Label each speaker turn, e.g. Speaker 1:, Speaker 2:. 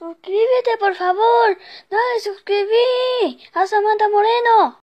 Speaker 1: Suscríbete, por favor. Dale, suscribí a Samantha Moreno.